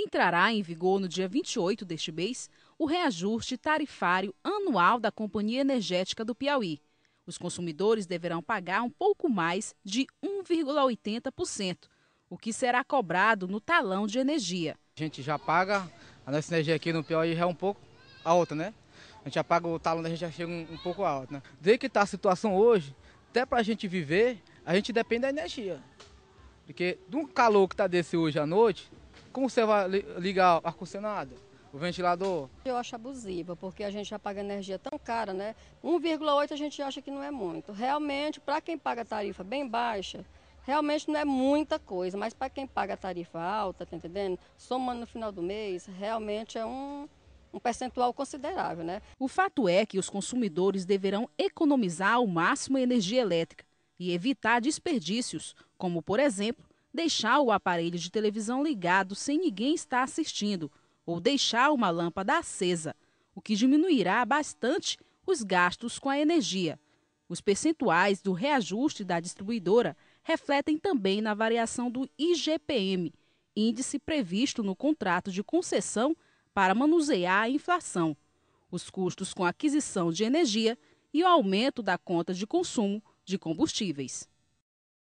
Entrará em vigor no dia 28 deste mês o reajuste tarifário anual da Companhia Energética do Piauí. Os consumidores deverão pagar um pouco mais de 1,80%, o que será cobrado no talão de energia. A gente já paga, a nossa energia aqui no Piauí já é um pouco alta, né? A gente já paga o talão da gente já chega um, um pouco alto, né? Desde que está a situação hoje, até para a gente viver, a gente depende da energia. Porque de um calor que está desse hoje à noite, como você vai ligar o ar-condicionado? O ventilador? Eu acho abusiva, porque a gente já paga energia tão cara, né? 1,8 a gente acha que não é muito. Realmente, para quem paga tarifa bem baixa, realmente não é muita coisa, mas para quem paga tarifa alta, tá entendendo? Somando no final do mês, realmente é um, um percentual considerável, né? O fato é que os consumidores deverão economizar ao máximo a energia elétrica e evitar desperdícios, como, por exemplo, deixar o aparelho de televisão ligado sem ninguém estar assistindo ou deixar uma lâmpada acesa, o que diminuirá bastante os gastos com a energia. Os percentuais do reajuste da distribuidora refletem também na variação do IGPM, índice previsto no contrato de concessão para manusear a inflação, os custos com aquisição de energia e o aumento da conta de consumo de combustíveis.